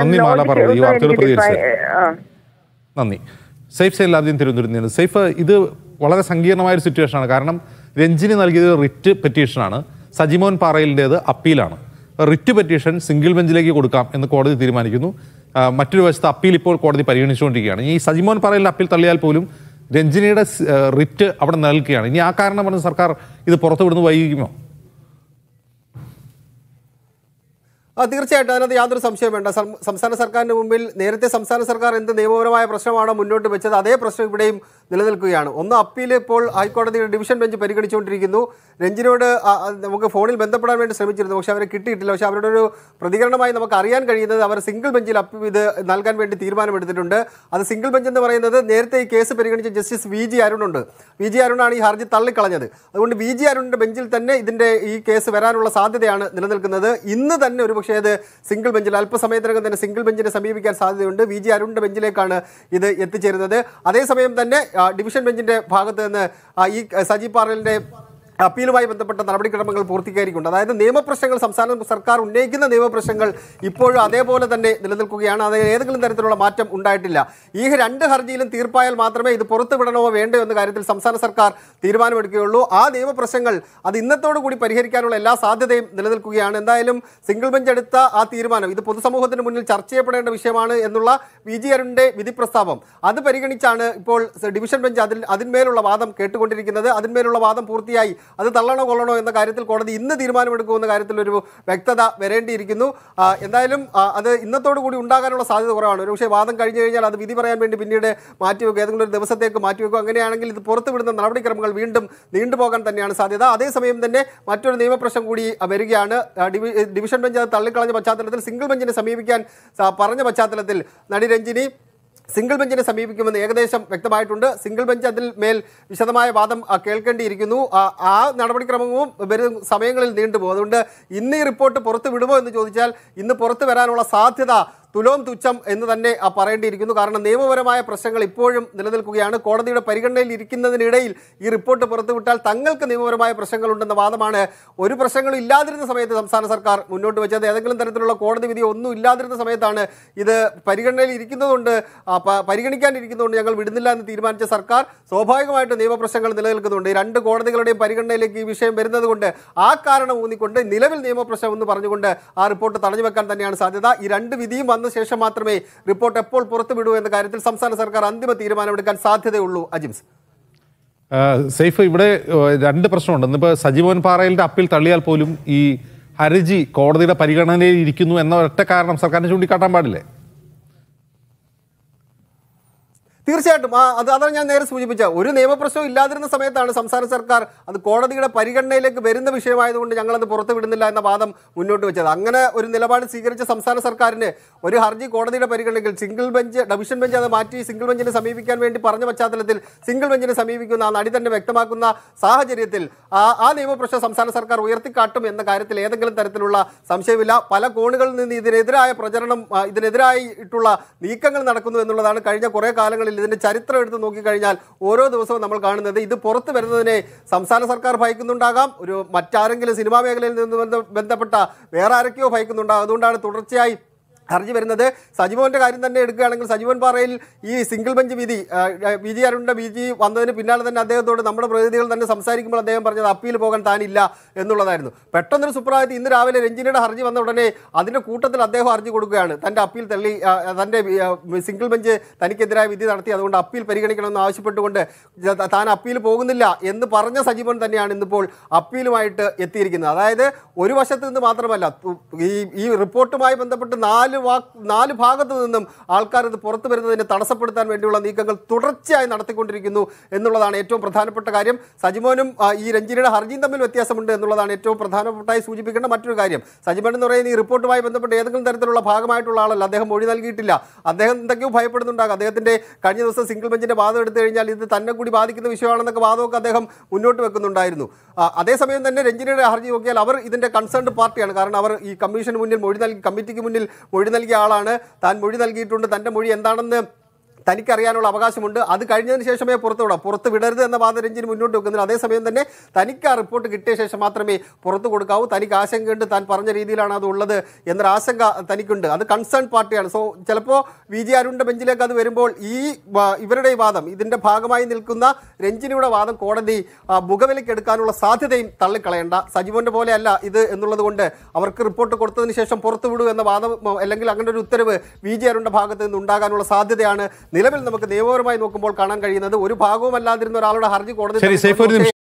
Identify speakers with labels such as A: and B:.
A: നന്ദി മാള പറഞ്ഞു ഈ വാർത്തയോട് പ്രതികരിച്ചത് നന്ദി സേഫ് സൈൽ തിരുവനന്തപുരത്ത് സേഫ് ഇത് വളരെ സങ്കീർണമായ ഒരു സിറ്റുവേഷനാണ് കാരണം രഞ്ജിനി നൽകിയത് റിറ്റ് പെറ്റീഷനാണ് സജിമോൻ പാറയിലിൻ്റേത് അപ്പീലാണ് റിറ്റ് പെറ്റീഷൻ സിംഗിൾ ബെഞ്ചിലേക്ക് കൊടുക്കാം എന്ന് കോടതി തീരുമാനിക്കുന്നു മറ്റൊരു വശത്ത് അപ്പീൽ ഇപ്പോൾ കോടതി പരിഗണിച്ചുകൊണ്ടിരിക്കുകയാണ് ഈ സജിമോൻ പാറയിലെ അപ്പീൽ തള്ളിയാൽ പോലും രഞ്ജിനിയുടെ റിറ്റ് അവിടെ നൽകുകയാണ് ഇനി ആ കാരണം പറഞ്ഞ് സർക്കാർ ഇത് പുറത്തുവിടുന്നു വൈകിക്കുമോ
B: തീർച്ചയായിട്ടും അതിനകത്ത് യാതൊരു സംശയം വേണ്ട സംസ്ഥാന സർക്കാരിന് മുമ്പിൽ നേരത്തെ സംസ്ഥാന സർക്കാർ എന്ത് നിയമപരമായ പ്രശ്നമാണ് മുന്നോട്ട് വെച്ചത് അതേ പ്രശ്നം ഇവിടെയും നിലനിൽക്കുകയാണ് ഒന്ന് അപ്പീൽ ഇപ്പോൾ ഹൈക്കോടതിയുടെ ഡിവിഷൻ ബെഞ്ച് പരിഗണിച്ചുകൊണ്ടിരിക്കുന്നു രഞ്ജിനോട് നമുക്ക് ഫോണിൽ ബന്ധപ്പെടാൻ വേണ്ടി ശ്രമിച്ചിരുന്നു പക്ഷേ അവരെ കിട്ടിയിട്ടില്ല പക്ഷേ അവരുടെ ഒരു പ്രതികരണമായി നമുക്ക് അറിയാൻ കഴിയുന്നത് അവർ സിംഗിൾ ബെഞ്ചിൽ അപ്പീൽ ഇത് നൽകാൻ വേണ്ടി തീരുമാനമെടുത്തിട്ടുണ്ട് അത് സിംഗിൾ ബെഞ്ച് എന്ന് പറയുന്നത് നേരത്തെ ഈ കേസ് പരിഗണിച്ച ജസ്റ്റിസ് വി ജി അരുണുണ്ട് വി ജി അരുണാണ് ഈ ഹർജി തള്ളിക്കളഞ്ഞത് അതുകൊണ്ട് വി ജി അരുണിൻ്റെ ബെഞ്ചിൽ തന്നെ ഇതിൻ്റെ ഈ കേസ് വരാനുള്ള സാധ്യതയാണ് നിലനിൽക്കുന്നത് ഇന്ന് തന്നെ ഒരു പക്ഷേ അത് സിംഗിൾ ബെഞ്ചിൽ അല്പസമയത്തിനകം തന്നെ സിംഗിൾ ബെഞ്ചിനെ സമീപിക്കാൻ സാധ്യതയുണ്ട് വി ജി അരുണിൻ്റെ ബെഞ്ചിലേക്കാണ് ഇത് എത്തിച്ചേരുന്നത് അതേസമയം തന്നെ ഡിവിഷൻ ബെഞ്ചിൻ്റെ ഭാഗത്ത് നിന്ന് ഈ സജി പാറലിൻ്റെ അപ്പീലുമായി ബന്ധപ്പെട്ട നടപടിക്രമങ്ങൾ പൂർത്തീകരിക്കുന്നുണ്ട് അതായത് നിയമപ്രശ്നങ്ങൾ സംസ്ഥാന സർക്കാർ ഉന്നയിക്കുന്ന നിയമപ്രശ്നങ്ങൾ ഇപ്പോഴും അതേപോലെ തന്നെ നിലനിൽക്കുകയാണ് അത് ഏതെങ്കിലും തരത്തിലുള്ള മാറ്റം ഉണ്ടായിട്ടില്ല ഈ രണ്ട് ഹർജിയിലും തീർപ്പായാൽ മാത്രമേ ഇത് പുറത്തുവിടണമോ വേണ്ടോ എന്ന കാര്യത്തിൽ സംസ്ഥാന സർക്കാർ തീരുമാനമെടുക്കുകയുള്ളൂ ആ നിയമപ്രശ്നങ്ങൾ അത് ഇന്നത്തോടു കൂടി പരിഹരിക്കാനുള്ള എല്ലാ സാധ്യതയും നിലനിൽക്കുകയാണ് എന്തായാലും സിംഗിൾ ബെഞ്ച് എടുത്ത ആ തീരുമാനം ഇത് പൊതുസമൂഹത്തിന് മുന്നിൽ ചർച്ച ചെയ്യപ്പെടേണ്ട വിഷയമാണ് എന്നുള്ള വി ജി അരുണിൻ്റെ വിധി പ്രസ്താവം അത് പരിഗണിച്ചാണ് ഇപ്പോൾ ഡിവിഷൻ ബെഞ്ച് അതിൽ അതിന്മേലുള്ള വാദം കേട്ടുകൊണ്ടിരിക്കുന്നത് അതിന്മേലുള്ള വാദം പൂർത്തിയായി അത് തള്ളണോ കൊള്ളണോ എന്ന കാര്യത്തിൽ കോടതി ഇന്ന് തീരുമാനമെടുക്കുമെന്ന ഒരു വ്യക്തത വരേണ്ടിയിരിക്കുന്നു എന്തായാലും അത് ഇന്നത്തോടു കൂടി ഉണ്ടാകാനുള്ള സാധ്യത കുറവാണ് ഒരു പക്ഷേ വാദം കഴിഞ്ഞു കഴിഞ്ഞാൽ അത് വിധി പറയാൻ വേണ്ടി പിന്നീട് മാറ്റിവെക്കുക ഏതെങ്കിലും ഒരു ദിവസത്തേക്ക് മാറ്റിവെക്കുക അങ്ങനെയാണെങ്കിൽ ഇത് പുറത്തുവിടുന്ന നടപടിക്രമങ്ങൾ വീണ്ടും നീണ്ടുപോകാൻ തന്നെയാണ് സാധ്യത അതേസമയം തന്നെ മറ്റൊരു നിയമപ്രശ്നം കൂടി വരികയാണ് ഡിവിഷൻ ബെഞ്ച് അത് തള്ളിക്കളഞ്ഞ പശ്ചാത്തലത്തിൽ സിംഗിൾ ബെഞ്ചിനെ സമീപിക്കാൻ പറഞ്ഞ പശ്ചാത്തലത്തിൽ നടി രഞ്ജിനി സിംഗിൾ ബെഞ്ചിനെ സമീപിക്കുമെന്ന് ഏകദേശം വ്യക്തമായിട്ടുണ്ട് സിംഗിൾ ബെഞ്ച് അതിൽ മേൽ വിശദമായ വാദം കേൾക്കേണ്ടിയിരിക്കുന്നു ആ നടപടിക്രമവും വരും സമയങ്ങളിൽ നീണ്ടുപോകും അതുകൊണ്ട് ഇന്ന് ഈ റിപ്പോർട്ട് പുറത്തു വിടുമോ എന്ന് ചോദിച്ചാൽ ഇന്ന് പുറത്തു വരാനുള്ള സാധ്യത തുലോം തുച്ഛം എന്ന് തന്നെ പറയേണ്ടിയിരിക്കുന്നു കാരണം നിയമപരമായ പ്രശ്നങ്ങൾ ഇപ്പോഴും നിലനിൽക്കുകയാണ് കോടതിയുടെ പരിഗണനയിൽ ഇരിക്കുന്നതിനിടയിൽ ഈ റിപ്പോർട്ട് പുറത്തുവിട്ടാൽ തങ്ങൾക്ക് നിയമപരമായ പ്രശ്നങ്ങളുണ്ടെന്ന വാദമാണ് ഒരു പ്രശ്നങ്ങളും ഇല്ലാതിരുന്ന സമയത്ത് സംസ്ഥാന സർക്കാർ മുന്നോട്ട് വെച്ചത് ഏതെങ്കിലും തരത്തിലുള്ള കോടതി വിധി ഒന്നും ഇല്ലാതിരുന്ന സമയത്താണ് ഇത് പരിഗണനയിൽ ഇരിക്കുന്നതുകൊണ്ട് പരിഗണിക്കാനിരിക്കുന്നതുകൊണ്ട് ഞങ്ങൾ വിടുന്നില്ല എന്ന് തീരുമാനിച്ച സർക്കാർ സ്വാഭാവികമായിട്ട് നിയമപ്രശ്നങ്ങൾ നിലനിൽക്കുന്നുണ്ട് രണ്ട് കോടതികളുടെയും പരിഗണനയിലേക്ക് ഈ വിഷയം വരുന്നതുകൊണ്ട് ആ കാരണം ഊന്നിക്കൊണ്ട് നിലവിൽ നിയമപ്രശ്നം എന്ന് പറഞ്ഞുകൊണ്ട് ആ റിപ്പോർട്ട് തടഞ്ഞു വെക്കാൻ തന്നെയാണ് സാധ്യത ഈ രണ്ട് വിധിയും വന്ന ശേഷം മാത്രമേ റിപ്പോർട്ട് എപ്പോൾ പുറത്തുവിടൂ എന്ന കാര്യത്തിൽ സംസ്ഥാന സർക്കാർ അന്തിമ തീരുമാനമെടുക്കാൻ സാധ്യതയുള്ളൂ അജിംസ്
A: സേഫ് ഇവിടെ രണ്ട് പ്രശ്നമുണ്ട് ഇന്നിപ്പോൾ സജീവൻ പാറയിലിൻ്റെ അപ്പീൽ തള്ളിയാൽ പോലും ഈ ഹർജി കോടതിയുടെ പരിഗണനയിൽ ഇരിക്കുന്നു എന്ന ഒറ്റ കാരണം സർക്കാരിനെ ചൂണ്ടിക്കാട്ടാൻ പാടില്ലേ
B: തീർച്ചയായിട്ടും ആ അത് അതാണ് ഞാൻ നേരെ സൂചിപ്പിച്ച ഒരു നിയമപ്രശ്നവും ഇല്ലാതിരുന്ന സമയത്താണ് സംസ്ഥാന സർക്കാർ അത് കോടതിയുടെ പരിഗണനയിലേക്ക് വരുന്ന വിഷയമായതുകൊണ്ട് ഞങ്ങളത് പുറത്തു വിടുന്നില്ല എന്ന വാദം മുന്നോട്ട് വെച്ചത് അങ്ങനെ ഒരു നിലപാട് സ്വീകരിച്ച സംസ്ഥാന സർക്കാരിന് ഒരു ഹർജി കോടതിയുടെ പരിഗണനയിൽ സിംഗിൾ ബെഞ്ച് ഡിവിഷൻ ബെഞ്ച് അത് മാറ്റി സിംഗിൾ ബെഞ്ചിനെ സമീപിക്കാൻ വേണ്ടി പറഞ്ഞ പശ്ചാത്തലത്തിൽ സിംഗിൾ ബെഞ്ചിനെ സമീപിക്കുന്ന ആ നടി തന്നെ വ്യക്തമാക്കുന്ന സാഹചര്യത്തിൽ ആ ആ നിയമപ്രശ്നം സംസ്ഥാന സർക്കാർ ഉയർത്തിക്കാട്ടും എന്ന കാര്യത്തിൽ ഏതെങ്കിലും തരത്തിലുള്ള സംശയമില്ല പല കോണുകളിൽ നിന്ന് ഇതിനെതിരായ പ്രചരണം ഇതിനെതിരായിട്ടുള്ള നീക്കങ്ങൾ നടക്കുന്നു എന്നുള്ളതാണ് കഴിഞ്ഞ കുറേ കാലങ്ങളിൽ ഇതിൻ്റെ ചരിത്രം എടുത്ത് നോക്കിക്കഴിഞ്ഞാൽ ഓരോ ദിവസവും നമ്മൾ കാണുന്നത് ഇത് പുറത്ത് വരുന്നതിനെ സംസ്ഥാന സർക്കാർ ഭയക്കുന്നുണ്ടാകാം ഒരു മറ്റാരെങ്കിലും സിനിമാ മേഖലയിൽ നിന്ന് ബന്ധപ്പെട്ട വേറെ ആരൊക്കെയോ ഭയക്കുന്നുണ്ടാകും അതുകൊണ്ടാണ് തുടർച്ചയായി ഹർജി വരുന്നത് സജിമോൻ്റെ കാര്യം തന്നെ എടുക്കുകയാണെങ്കിൽ സജിമോൻ പാറയിൽ ഈ സിംഗിൾ ബെഞ്ച് വിധി വി ജി അരുണിൻ്റെ വി ജി വന്നതിന് പിന്നാലെ തന്നെ അദ്ദേഹത്തോട് നമ്മുടെ പ്രതിനിധികൾ തന്നെ സംസാരിക്കുമ്പോൾ അദ്ദേഹം പറഞ്ഞത് അപ്പീൽ പോകാൻ താനില്ല എന്നുള്ളതായിരുന്നു പെട്ടെന്നൊരു സുപ്രഭാതത്തിൽ ഇന്ന് രാവിലെ രഞ്ജിനിയുടെ ഹർജി വന്ന ഉടനെ അതിൻ്റെ കൂട്ടത്തിൽ അദ്ദേഹം ഹർജി കൊടുക്കുകയാണ് തൻ്റെ അപ്പീൽ തള്ളി തൻ്റെ സിംഗിൾ ബെഞ്ച് തനിക്കെതിരായ വിധി നടത്തി അതുകൊണ്ട് അപ്പീൽ പരിഗണിക്കണമെന്ന് ആവശ്യപ്പെട്ടുകൊണ്ട് താൻ അപ്പീൽ പോകുന്നില്ല എന്ന് പറഞ്ഞ സജിമോൻ തന്നെയാണ് ഇന്നിപ്പോൾ അപ്പീലുമായിട്ട് എത്തിയിരിക്കുന്നത് അതായത് ഒരു വശത്ത് നിന്ന് മാത്രമല്ല ഈ ഈ റിപ്പോർട്ടുമായി ബന്ധപ്പെട്ട് നാല് നാല് നാല് ഭാഗത്തു നിന്നും ആൾക്കാരത് പുറത്തു വരുന്നതിനെ തടസ്സപ്പെടുത്താൻ വേണ്ടിയുള്ള നീക്കങ്ങൾ തുടർച്ചയായി നടത്തിക്കൊണ്ടിരിക്കുന്നു എന്നുള്ളതാണ് ഏറ്റവും പ്രധാനപ്പെട്ട കാര്യം സജിമോനും ഈ രഞ്ജിനിയുടെ ഹർജിയും തമ്മിൽ വ്യത്യാസമുണ്ട് എന്നുള്ളതാണ് ഏറ്റവും പ്രധാനപ്പെട്ടതായി സൂചിപ്പിക്കേണ്ട മറ്റൊരു കാര്യം സജിമൻ എന്ന് പറയുന്ന ഈ റിപ്പോർട്ടുമായി ബന്ധപ്പെട്ട് ഏതെങ്കിലും തരത്തിലുള്ള ഭാഗമായിട്ടുള്ള ആളല്ല അദ്ദേഹം മൊഴി നൽകിയിട്ടില്ല അദ്ദേഹം എന്തൊക്കെയോ ഭയപ്പെടുന്നുണ്ടാകും അദ്ദേഹത്തിൻ്റെ കഴിഞ്ഞ ദിവസം സിംഗിൾ ബെഞ്ചിൻ്റെ വാദം എടുത്തു കഴിഞ്ഞാൽ ഇത് തന്നെ കൂടി ബാധിക്കുന്ന വിഷയമാണെന്നൊക്കെ വാദമൊക്കെ അദ്ദേഹം മുന്നോട്ട് വെക്കുന്നുണ്ടായിരുന്നു അതേസമയം തന്നെ രഞ്ജിനിയുടെ ഹർജി നോക്കിയാൽ അവർ ഇതിൻ്റെ കൺസേൺഡ് പാർട്ടിയാണ് കാരണം അവർ ഈ കമ്മീഷന് മുന്നിൽ മൊഴി നൽകി കമ്മിറ്റിക്ക് മുന്നിൽ മൊഴി മൊഴി നൽകിയ ആളാണ് താൻ മൊഴി നൽകിയിട്ടുണ്ട് തൻ്റെ മൊഴി എന്താണെന്ന് തനിക്കറിയാനുള്ള അവകാശമുണ്ട് അത് കഴിഞ്ഞതിന് ശേഷമേ പുറത്തു വിടാം പുറത്ത് വിടരുത് എന്ന വാദരഞ്ജിന് മുന്നോട്ട് വെക്കുന്നില്ല അതേസമയം തന്നെ തനിക്ക് ആ റിപ്പോർട്ട് കിട്ടിയ ശേഷം മാത്രമേ പുറത്തു കൊടുക്കാവൂ തനിക്ക് ഉണ്ട് താൻ പറഞ്ഞ രീതിയിലാണ് അത് ഉള്ളത് എന്നൊരു ആശങ്ക തനിക്കുണ്ട് അത് കൺസേൺ പാർട്ടിയാണ് സോ ചിലപ്പോൾ വി ജി അരുണിൻ്റെ ബെഞ്ചിലേക്ക് അത് വരുമ്പോൾ ഈ ഇവരുടെ വാദം ഇതിൻ്റെ ഭാഗമായി നിൽക്കുന്ന രഞ്ജിനിയുടെ വാദം കോടതി മുഖവിലേക്ക് എടുക്കാനുള്ള സാധ്യതയും തള്ളിക്കളയണ്ട പോലെ അല്ല ഇത് എന്നുള്ളത് കൊണ്ട് അവർക്ക് റിപ്പോർട്ട് കൊടുത്തതിന് ശേഷം പുറത്തുവിടൂ എന്ന വാദം അല്ലെങ്കിൽ അങ്ങനെ ഒരു ഉത്തരവ് വി ജി അരുണിൻ്റെ ഭാഗത്ത് നിന്ന് ഉണ്ടാകാനുള്ള സാധ്യതയാണ് നിലവിൽ നമുക്ക് നിയമപരമായി നോക്കുമ്പോൾ കാണാൻ കഴിയുന്നത് ഒരു ഭാഗവുമല്ലാതിരുന്ന ഒരാളുടെ ഹർജി കോടതി